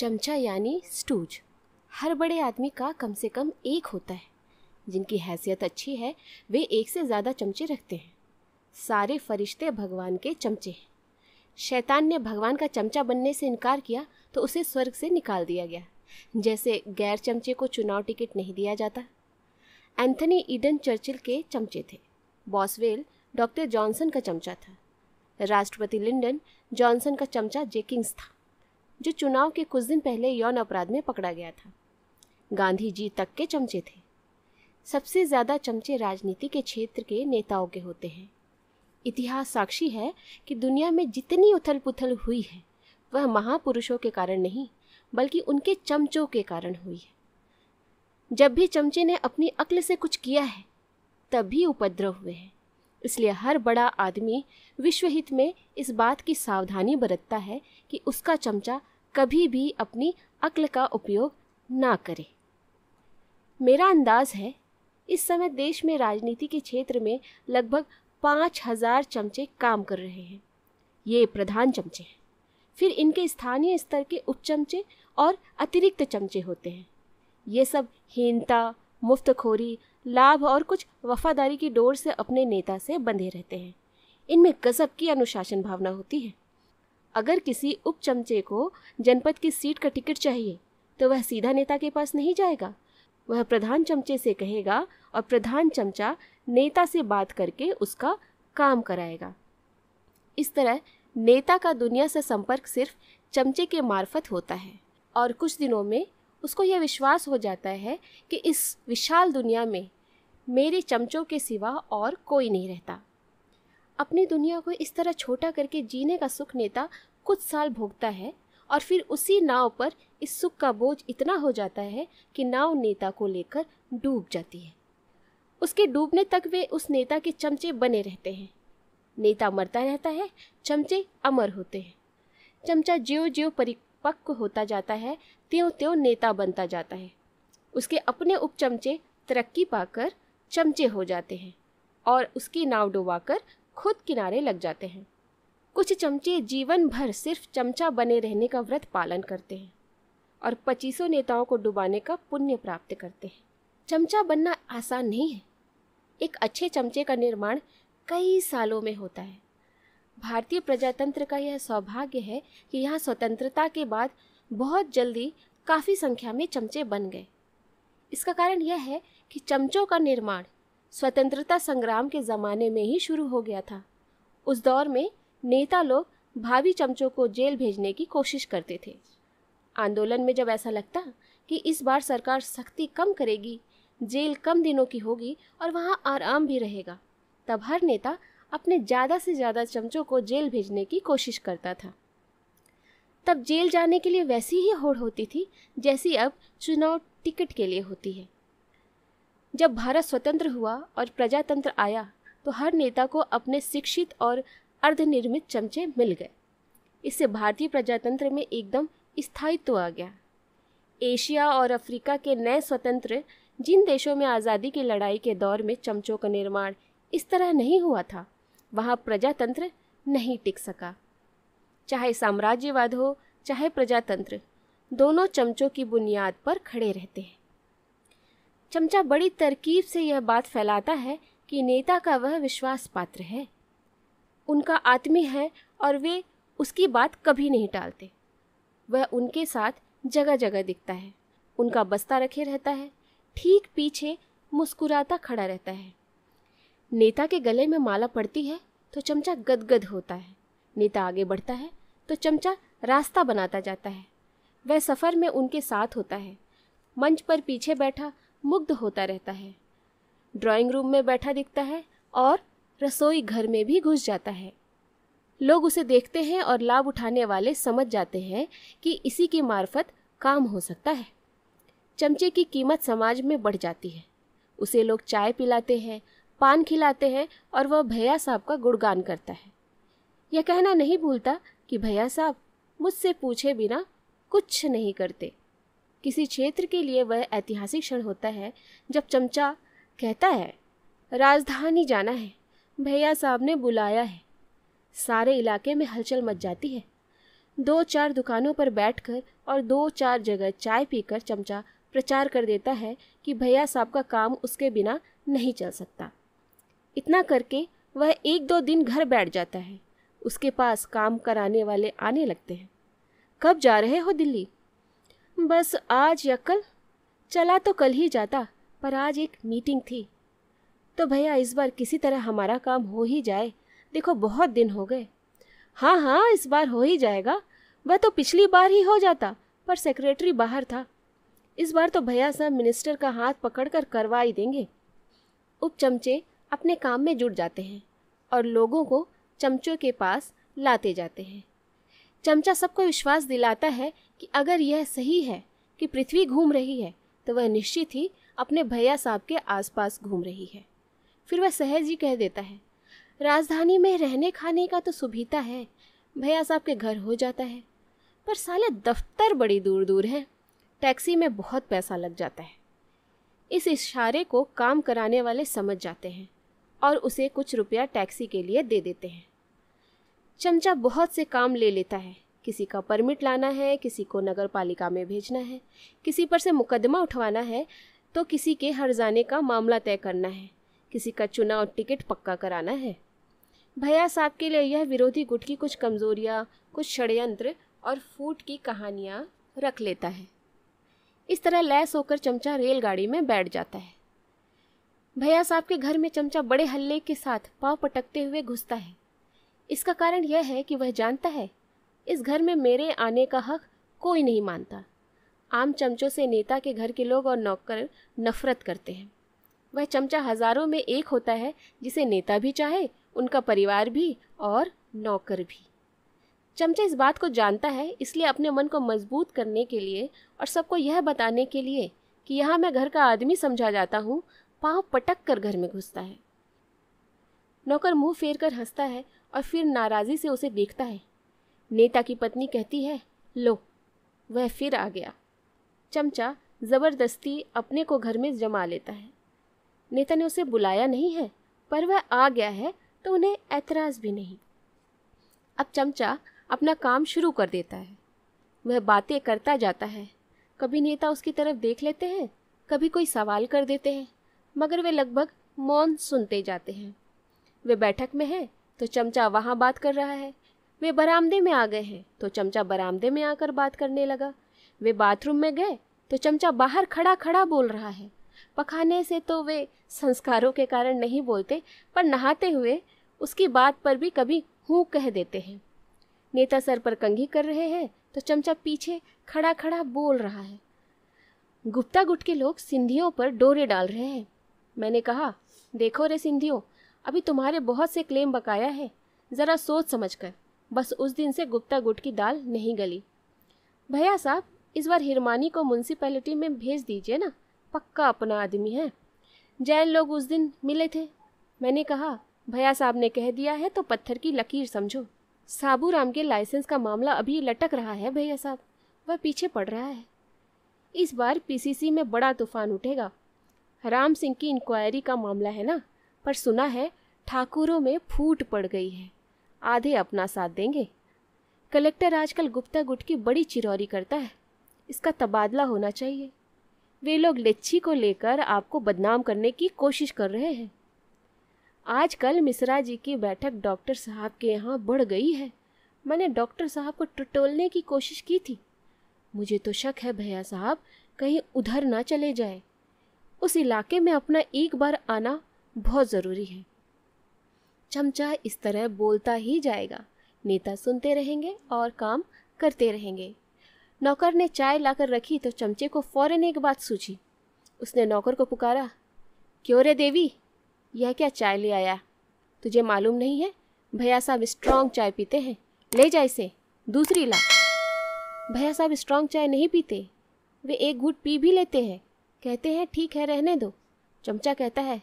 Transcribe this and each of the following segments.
चमचा यानी स्टूज हर बड़े आदमी का कम से कम एक होता है जिनकी हैसियत अच्छी है वे एक से ज़्यादा चमचे रखते हैं सारे फरिश्ते भगवान के चमचे हैं शैतान ने भगवान का चमचा बनने से इनकार किया तो उसे स्वर्ग से निकाल दिया गया जैसे गैर चमचे को चुनाव टिकट नहीं दिया जाता एंथनी ईडन चर्चिल के चमचे थे बॉसवेल डॉक्टर जॉनसन का चमचा था राष्ट्रपति लिंडन जॉनसन का चमचा जेकिंग्स था जो चुनाव के कुछ दिन पहले यौन अपराध में पकड़ा गया था गांधी जी तक के चमचे थे सबसे ज़्यादा चमचे राजनीति के क्षेत्र के नेताओं के होते हैं इतिहास साक्षी है कि दुनिया में जितनी उथल पुथल हुई है वह महापुरुषों के कारण नहीं बल्कि उनके चमचों के कारण हुई है जब भी चमचे ने अपनी अक्ल से कुछ किया है तब भी उपद्रव हुए हैं इसलिए हर बड़ा आदमी विश्वहित में इस बात की सावधानी बरतता है कि उसका चमचा कभी भी अपनी अक्ल का उपयोग ना करे मेरा अंदाज है इस समय देश में राजनीति के क्षेत्र में लगभग पाँच हजार चमचे काम कर रहे हैं ये प्रधान चमचे हैं फिर इनके स्थानीय स्तर के उप चमचे और अतिरिक्त चमचे होते हैं ये सब हीनता मुफ्तखोरी लाभ और कुछ वफादारी की डोर से अपने नेता से बंधे रहते हैं इनमें गजब की अनुशासन भावना होती है अगर किसी उप चमचे को जनपद की सीट का टिकट चाहिए तो वह सीधा नेता के पास नहीं जाएगा वह प्रधान चमचे से कहेगा और प्रधान चमचा नेता से बात करके उसका काम कराएगा इस तरह नेता का दुनिया से संपर्क सिर्फ चमचे के मार्फत होता है और कुछ दिनों में उसको यह विश्वास हो जाता है कि इस विशाल दुनिया में मेरे चमचों के सिवा और कोई नहीं रहता अपनी दुनिया को इस तरह छोटा करके जीने का सुख नेता कुछ साल भोगता है और फिर उसी नाव पर इस सुख का बोझ इतना हो जाता है कि नाव नेता को लेकर डूब जाती है उसके डूबने तक वे उस नेता के चमचे बने रहते हैं नेता मरता रहता है चमचे अमर होते हैं चमचा ज्यो ज्यो परिपक्व होता जाता है त्यों त्यों नेता बनता जाता है उसके अपने उपचमचे तरक्की पाकर चमचे हो जाते हैं और उसकी नाव डुबाकर खुद किनारे लग जाते हैं कुछ चमचे जीवन भर सिर्फ चमचा बने रहने का व्रत पालन करते हैं और पच्चीसों नेताओं को डुबाने का पुण्य प्राप्त करते हैं चमचा बनना आसान नहीं है एक अच्छे चमचे का निर्माण कई सालों में होता है भारतीय प्रजातंत्र का यह सौभाग्य है कि यहाँ स्वतंत्रता के बाद बहुत जल्दी काफ़ी संख्या में चमचे बन गए इसका कारण यह है कि चमचों का निर्माण स्वतंत्रता संग्राम के ज़माने में ही शुरू हो गया था उस दौर में नेता लोग भावी चमचों को जेल भेजने की कोशिश करते थे आंदोलन में जब ऐसा लगता कि इस बार सरकार सख्ती कम करेगी जेल कम दिनों की होगी और वहाँ आराम भी रहेगा तब हर नेता अपने ज़्यादा से ज़्यादा चमचों को जेल भेजने की कोशिश करता था तब जेल जाने के लिए वैसी ही होड़ होती थी जैसी अब चुनाव टिकट के लिए होती है जब भारत स्वतंत्र हुआ और प्रजातंत्र आया तो हर नेता को अपने शिक्षित और अर्धनिर्मित चमचे मिल गए इससे भारतीय प्रजातंत्र में एकदम स्थायित्व तो आ गया एशिया और अफ्रीका के नए स्वतंत्र जिन देशों में आज़ादी की लड़ाई के दौर में चमचों का निर्माण इस तरह नहीं हुआ था वहाँ प्रजातंत्र नहीं टिक सका चाहे साम्राज्यवाद हो चाहे प्रजातंत्र दोनों चमचों की बुनियाद पर खड़े रहते हैं चमचा बड़ी तरकीब से यह बात फैलाता है कि नेता का वह विश्वास पात्र है उनका आत्मी है और वे उसकी बात कभी नहीं टालते वह उनके साथ जगह जगह दिखता है उनका बस्ता रखे रहता है ठीक पीछे मुस्कुराता खड़ा रहता है नेता के गले में माला पड़ती है तो चमचा गदगद होता है नेता आगे बढ़ता है तो चमचा रास्ता बनाता जाता है वह सफ़र में उनके साथ होता है मंच पर पीछे बैठा मुग्ध होता रहता है ड्राइंग रूम में बैठा दिखता है और रसोई घर में भी घुस जाता है लोग उसे देखते हैं और लाभ उठाने वाले समझ जाते हैं कि इसी की मार्फत काम हो सकता है चमचे की कीमत समाज में बढ़ जाती है उसे लोग चाय पिलाते हैं पान खिलाते हैं और वह भैया साहब का गुणगान करता है यह कहना नहीं भूलता कि भैया साहब मुझसे पूछे बिना कुछ नहीं करते किसी क्षेत्र के लिए वह ऐतिहासिक क्षण होता है जब चमचा कहता है राजधानी जाना है भैया साहब ने बुलाया है सारे इलाके में हलचल मच जाती है दो चार दुकानों पर बैठकर और दो चार जगह चाय पीकर चमचा प्रचार कर देता है कि भैया साहब का काम उसके बिना नहीं चल सकता इतना करके वह एक दो दिन घर बैठ जाता है उसके पास काम कराने वाले आने लगते हैं कब जा रहे हो दिल्ली बस आज या कल चला तो कल ही जाता पर आज एक मीटिंग थी तो भैया इस बार किसी तरह हमारा काम हो ही जाए देखो बहुत दिन हो गए हाँ हाँ इस बार हो ही जाएगा वह तो पिछली बार ही हो जाता पर सेक्रेटरी बाहर था इस बार तो भैया साहब मिनिस्टर का हाथ पकड़ कर करवा ही देंगे उप चमचे अपने काम में जुट जाते हैं और लोगों को चमचों के पास लाते जाते हैं चमचा सबको विश्वास दिलाता है कि अगर यह सही है कि पृथ्वी घूम रही है तो वह निश्चित ही अपने भैया साहब के आसपास घूम रही है फिर वह सहज ही कह देता है राजधानी में रहने खाने का तो सुविधा है भैया साहब के घर हो जाता है पर साले दफ्तर बड़ी दूर दूर है टैक्सी में बहुत पैसा लग जाता है इस इशारे को काम कराने वाले समझ जाते हैं और उसे कुछ रुपया टैक्सी के लिए दे देते हैं चमचा बहुत से काम ले लेता है किसी का परमिट लाना है किसी को नगर पालिका में भेजना है किसी पर से मुकदमा उठवाना है तो किसी के हर जाने का मामला तय करना है किसी का चुनाव टिकट पक्का कराना है भैया साहब के लिए यह विरोधी गुट की कुछ कमजोरियाँ कुछ षड्यंत्र और फूट की कहानियाँ रख लेता है इस तरह लैस होकर चमचा रेलगाड़ी में बैठ जाता है भैया साहब के घर में चमचा बड़े हल्ले के साथ पाव पटकते हुए घुसता है इसका कारण यह है कि वह जानता है इस घर में मेरे आने का हक कोई नहीं मानता आम चमचों से नेता के घर के लोग और नौकर नफरत करते हैं वह चमचा हजारों में एक होता है जिसे नेता भी चाहे उनका परिवार भी और नौकर भी चमचा इस बात को जानता है इसलिए अपने मन को मजबूत करने के लिए और सबको यह बताने के लिए कि यहाँ मैं घर का आदमी समझा जाता हूँ पाँव पटक कर घर में घुसता है नौकर मुंह फेर कर हंसता है और फिर नाराज़ी से उसे देखता है नेता की पत्नी कहती है लो वह फिर आ गया चमचा ज़बरदस्ती अपने को घर में जमा लेता है नेता ने उसे बुलाया नहीं है पर वह आ गया है तो उन्हें ऐतराज़ भी नहीं अब चमचा अपना काम शुरू कर देता है वह बातें करता जाता है कभी नेता उसकी तरफ देख लेते हैं कभी कोई सवाल कर देते हैं मगर वे लगभग मौन सुनते जाते हैं वे बैठक में हैं तो चमचा वहाँ बात कर रहा है वे बरामदे में आ गए हैं तो चमचा बरामदे में आकर बात करने लगा वे बाथरूम में गए तो चमचा बाहर खड़ा खड़ा बोल रहा है पखाने से तो वे संस्कारों के कारण नहीं बोलते पर नहाते हुए उसकी बात पर भी कभी हूँ कह देते हैं नेता सर पर कंघी कर रहे हैं तो चमचा पीछे खड़ा खड़ा बोल रहा है गुप्ता गुट के लोग सिंधियों पर डोरे डाल रहे हैं मैंने कहा देखो रे सिंधियों अभी तुम्हारे बहुत से क्लेम बकाया है ज़रा सोच समझ कर बस उस दिन से गुप्ता गुट की दाल नहीं गली भैया साहब इस बार हिरमानी को म्यूनसिपैलिटी में भेज दीजिए ना पक्का अपना आदमी है जैन लोग उस दिन मिले थे मैंने कहा भैया साहब ने कह दिया है तो पत्थर की लकीर समझो साबूराम के लाइसेंस का मामला अभी लटक रहा है भैया साहब वह पीछे पड़ रहा है इस बार पीसीसी में बड़ा तूफान उठेगा राम सिंह की इंक्वायरी का मामला है ना पर सुना है ठाकुरों में फूट पड़ गई है आधे अपना साथ देंगे कलेक्टर आजकल गुप्ता गुट की बड़ी चिरौरी करता है इसका तबादला होना चाहिए वे लोग लिच्छी को लेकर आपको बदनाम करने की कोशिश कर रहे हैं आजकल मिश्रा जी की बैठक डॉक्टर साहब के यहाँ बढ़ गई है मैंने डॉक्टर साहब को टटोलने की कोशिश की थी मुझे तो शक है भैया साहब कहीं उधर ना चले जाए उस इलाके में अपना एक बार आना बहुत ज़रूरी है चमचा इस तरह बोलता ही जाएगा नेता सुनते रहेंगे और काम करते रहेंगे नौकर ने चाय लाकर रखी तो चमचे को फौरन एक बात सूझी उसने नौकर को पुकारा क्यों रे देवी यह क्या चाय ले आया तुझे मालूम नहीं है भैया साहब स्ट्रांग चाय पीते हैं ले जा इसे दूसरी ला भैया साहब स्ट्रांग चाय नहीं पीते वे एक घूट पी भी लेते हैं कहते हैं ठीक है रहने दो चमचा कहता है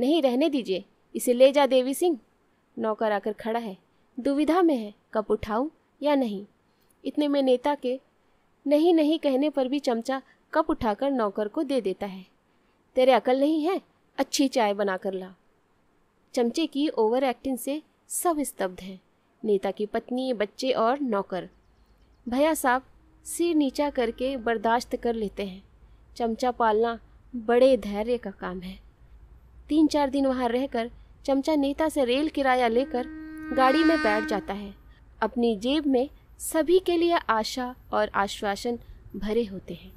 नहीं रहने दीजिए इसे ले जा देवी सिंह नौकर आकर खड़ा है दुविधा में है कब उठाऊं या नहीं इतने में नेता के नहीं नहीं कहने पर भी चमचा कप उठाकर नौकर को दे देता है तेरे अकल नहीं है अच्छी चाय बना कर ला चमचे की ओवर एक्टिंग से सब स्तब्ध हैं नेता की पत्नी बच्चे और नौकर भैया साहब सिर नीचा करके बर्दाश्त कर लेते हैं चमचा पालना बड़े धैर्य का काम है तीन चार दिन वहाँ रहकर चमचा नेता से रेल किराया लेकर गाड़ी में बैठ जाता है अपनी जेब में सभी के लिए आशा और आश्वासन भरे होते हैं